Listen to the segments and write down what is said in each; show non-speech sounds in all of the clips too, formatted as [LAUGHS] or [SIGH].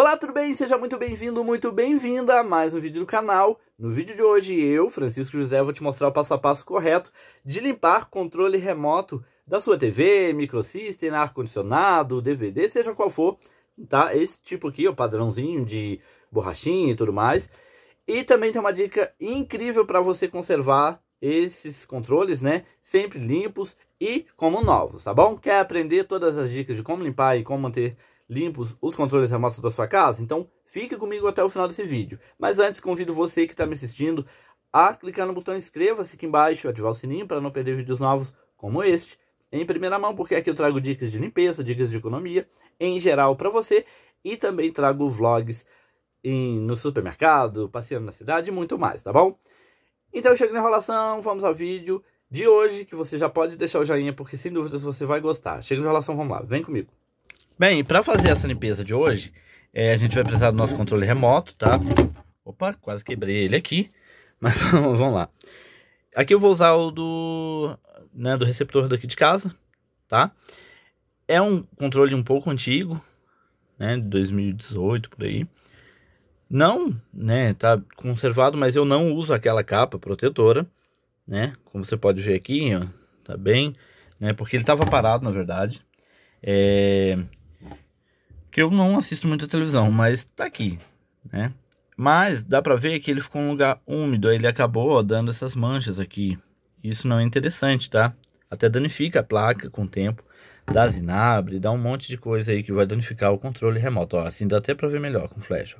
Olá, tudo bem? Seja muito bem-vindo, muito bem-vinda a mais um vídeo do canal. No vídeo de hoje, eu, Francisco José, vou te mostrar o passo a passo correto de limpar controle remoto da sua TV, microsystem, ar-condicionado, DVD, seja qual for, tá? Esse tipo aqui, o padrãozinho de borrachinha e tudo mais. E também tem uma dica incrível para você conservar esses controles, né? Sempre limpos e como novos, tá bom? Quer aprender todas as dicas de como limpar e como manter limpos os controles remotos da sua casa? Então fique comigo até o final desse vídeo. Mas antes convido você que está me assistindo a clicar no botão inscreva-se aqui embaixo, ativar o sininho para não perder vídeos novos como este em primeira mão, porque aqui eu trago dicas de limpeza, dicas de economia em geral para você e também trago vlogs em, no supermercado, passeando na cidade e muito mais, tá bom? Então chega na enrolação, vamos ao vídeo de hoje que você já pode deixar o joinha porque sem dúvidas você vai gostar. Chega na enrolação, vamos lá, vem comigo. Bem, para fazer essa limpeza de hoje, é, a gente vai precisar do nosso controle remoto, tá? Opa, quase quebrei ele aqui. Mas [LAUGHS] vamos lá. Aqui eu vou usar o do, né, do receptor daqui de casa, tá? É um controle um pouco antigo, né, de 2018 por aí. Não, né, tá conservado, mas eu não uso aquela capa protetora, né? Como você pode ver aqui, ó, tá bem, né? Porque ele tava parado, na verdade. É, que eu não assisto muito a televisão, mas tá aqui, né? Mas dá pra ver que ele ficou um lugar úmido, aí ele acabou ó, dando essas manchas aqui. Isso não é interessante, tá? Até danifica a placa com o tempo, dá zinabre, dá um monte de coisa aí que vai danificar o controle remoto. Ó, assim dá até pra ver melhor com flash.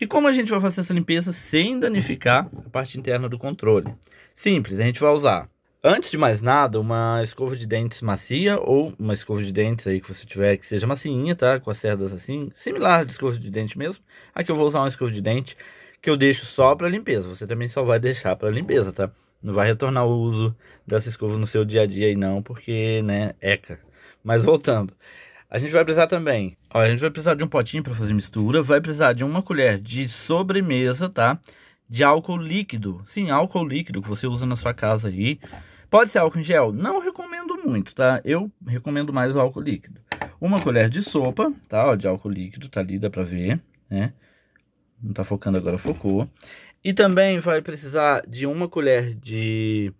E como a gente vai fazer essa limpeza sem danificar a parte interna do controle? Simples, a gente vai usar Antes de mais nada, uma escova de dentes macia ou uma escova de dentes aí que você tiver que seja macinha, tá? Com as cerdas assim, similar de escova de dente mesmo. Aqui eu vou usar uma escova de dente que eu deixo só para limpeza. Você também só vai deixar para limpeza, tá? Não vai retornar o uso dessa escova no seu dia a dia aí não, porque, né, eca. Mas voltando, a gente vai precisar também, ó, a gente vai precisar de um potinho para fazer mistura, vai precisar de uma colher de sobremesa, tá? De álcool líquido, sim, álcool líquido que você usa na sua casa aí Pode ser álcool em gel? Não recomendo muito, tá? Eu recomendo mais o álcool líquido. Uma colher de sopa, tá? Ó, de álcool líquido, tá ali, dá pra ver, né? Não tá focando agora, focou. E também vai precisar de uma colher de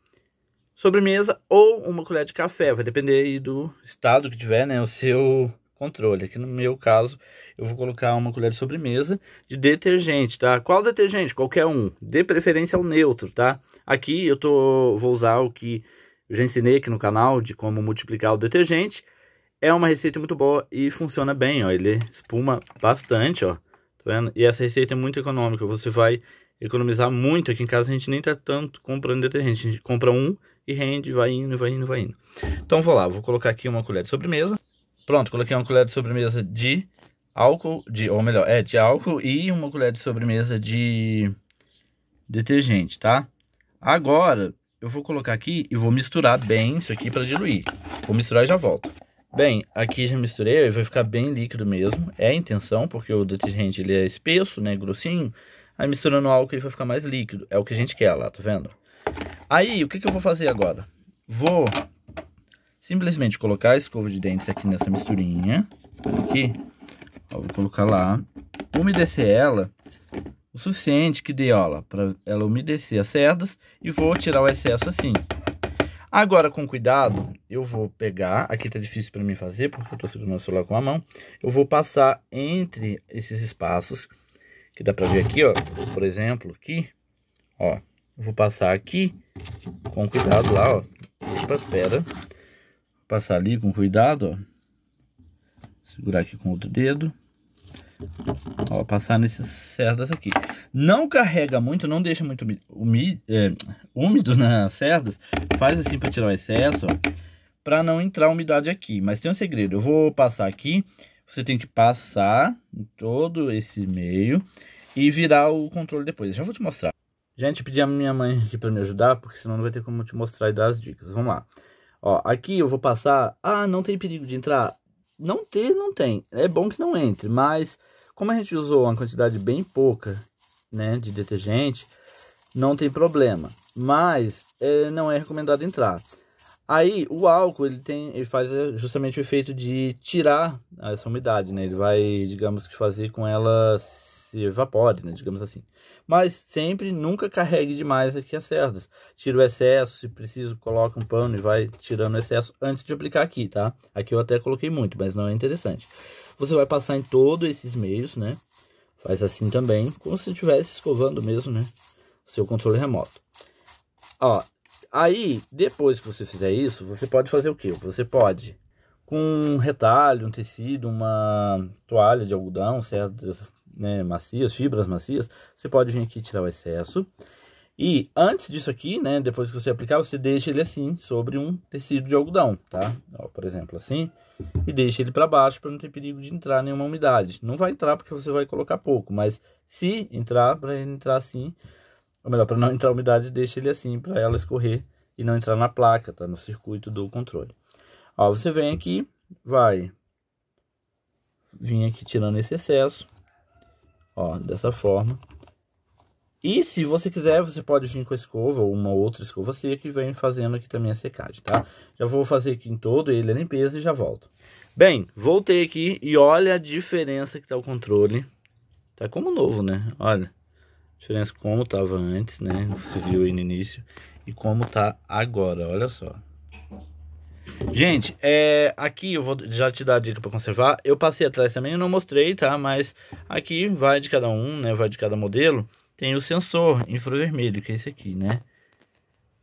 sobremesa ou uma colher de café. Vai depender aí do estado que tiver, né? O seu controle. Aqui no meu caso, eu vou colocar uma colher de sobremesa de detergente, tá? Qual detergente? Qualquer um. De preferência o neutro, tá? Aqui eu tô, vou usar o que eu já ensinei aqui no canal de como multiplicar o detergente. É uma receita muito boa e funciona bem, ó. Ele espuma bastante, ó. Tá vendo? E essa receita é muito econômica. Você vai economizar muito. Aqui em casa a gente nem tá tanto comprando detergente. A gente compra um e rende, vai indo, vai indo, vai indo. Então, vou lá. Vou colocar aqui uma colher de sobremesa. Pronto, coloquei uma colher de sobremesa de álcool, de, ou melhor, é de álcool e uma colher de sobremesa de detergente, tá? Agora, eu vou colocar aqui e vou misturar bem isso aqui para diluir. Vou misturar e já volto. Bem, aqui já misturei e vai ficar bem líquido mesmo. É a intenção, porque o detergente ele é espesso, né, grossinho. Aí misturando o álcool ele vai ficar mais líquido. É o que a gente quer lá, tá vendo? Aí, o que, que eu vou fazer agora? Vou simplesmente colocar a escova de dentes aqui nessa misturinha, aqui, ó, vou colocar lá, umedecer ela o suficiente que dê, ó, para pra ela umedecer as cerdas e vou tirar o excesso assim. Agora, com cuidado, eu vou pegar, aqui tá difícil para mim fazer, porque eu tô segurando o celular com a mão, eu vou passar entre esses espaços, que dá para ver aqui, ó, por exemplo, aqui, ó, vou passar aqui, com cuidado lá, ó, opa, pera, passar ali com cuidado, ó. Segurar aqui com outro dedo. Ó, passar nessas cerdas aqui. Não carrega muito, não deixa muito úmido, é, úmido nas né, cerdas. Faz assim para tirar o excesso, ó. Pra não entrar umidade aqui. Mas tem um segredo. Eu vou passar aqui. Você tem que passar em todo esse meio. E virar o controle depois. Já vou te mostrar. Gente, pedi a minha mãe aqui para me ajudar. Porque senão não vai ter como te mostrar e dar as dicas. Vamos lá. Ó, aqui eu vou passar. Ah, não tem perigo de entrar. Não ter, não tem. É bom que não entre, mas como a gente usou uma quantidade bem pouca, né, de detergente, não tem problema. Mas é, não é recomendado entrar. Aí o álcool ele tem, ele faz é, justamente o efeito de tirar essa umidade, né? Ele vai, digamos que fazer com ela se evapore, né, digamos assim. Mas sempre, nunca carregue demais aqui as cerdas. Tira o excesso, se preciso, coloca um pano e vai tirando o excesso antes de aplicar aqui, tá? Aqui eu até coloquei muito, mas não é interessante. Você vai passar em todos esses meios, né? Faz assim também, como se estivesse escovando mesmo, né? Seu controle remoto. Ó, aí, depois que você fizer isso, você pode fazer o quê? Você pode com um retalho, um tecido, uma toalha de algodão, certo? né, macias, fibras macias, você pode vir aqui tirar o excesso. E antes disso aqui, né, depois que você aplicar, você deixa ele assim, sobre um tecido de algodão, tá? Ó, por exemplo, assim, e deixa ele para baixo para não ter perigo de entrar nenhuma umidade. Não vai entrar porque você vai colocar pouco, mas se entrar, para ele entrar assim, ou melhor, para não [LAUGHS] entrar umidade, deixa ele assim para ela escorrer e não entrar na placa, tá? No circuito do controle. Ó, você vem aqui, vai vir aqui tirando esse excesso. Ó, dessa forma. E se você quiser, você pode vir com a escova ou uma outra escova seca e vem fazendo aqui também a secagem, tá? Já vou fazer aqui em todo ele a é limpeza e já volto. Bem, voltei aqui e olha a diferença que tá o controle. Tá como novo, né? Olha, diferença como tava antes, né? Você viu aí no início e como tá agora, olha só. Gente, é, aqui eu vou já te dar a dica para conservar. Eu passei atrás também, não mostrei, tá? Mas aqui vai de cada um, né? Vai de cada modelo. Tem o sensor infravermelho, que é esse aqui, né?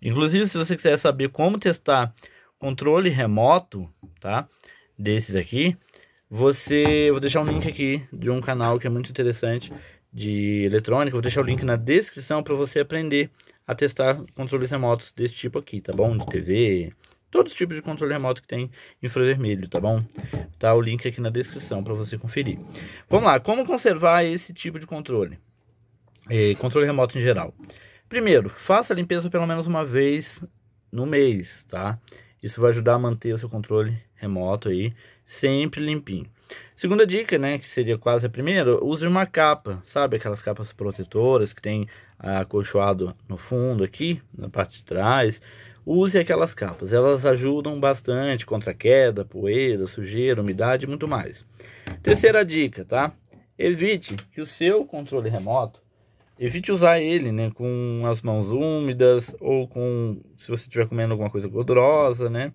Inclusive, se você quiser saber como testar controle remoto, tá? Desses aqui, você... Eu vou deixar um link aqui de um canal que é muito interessante de eletrônica. Vou deixar o link na descrição para você aprender a testar controles remotos desse tipo aqui, tá bom? De TV, todos os tipos de controle remoto que tem infravermelho, tá bom? Tá o link aqui na descrição para você conferir. Vamos lá, como conservar esse tipo de controle? É, controle remoto em geral. Primeiro, faça a limpeza pelo menos uma vez no mês, tá? Isso vai ajudar a manter o seu controle remoto aí sempre limpinho. Segunda dica, né, que seria quase a primeira, use uma capa, sabe? Aquelas capas protetoras que tem ah, acolchoado no fundo aqui, na parte de trás, use aquelas capas. Elas ajudam bastante contra queda, poeira, sujeira, umidade e muito mais. Terceira dica, tá? Evite que o seu controle remoto, evite usar ele, né, com as mãos úmidas ou com se você estiver comendo alguma coisa gordurosa, né?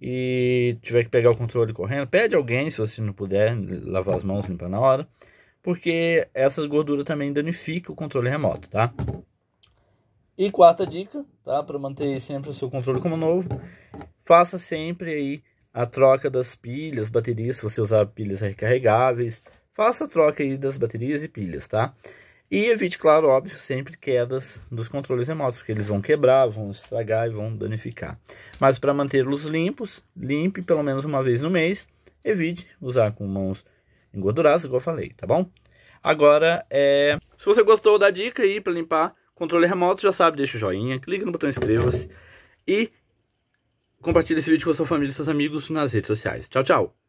E tiver que pegar o controle correndo, pede alguém se você não puder lavar as mãos, limpar na hora, porque essas gorduras também danificam o controle remoto, tá? E quarta dica, tá? Para manter sempre o seu controle como novo, faça sempre aí a troca das pilhas, baterias, se você usar pilhas recarregáveis, faça a troca aí das baterias e pilhas, tá? E evite, claro, óbvio, sempre quedas dos controles remotos, porque eles vão quebrar, vão estragar e vão danificar. Mas para mantê-los limpos, limpe pelo menos uma vez no mês. Evite usar com mãos engorduradas, igual eu falei, tá bom? Agora, é... se você gostou da dica aí para limpar Controle remoto, já sabe, deixa o joinha, clica no botão inscreva-se e compartilha esse vídeo com a sua família e seus amigos nas redes sociais. Tchau, tchau!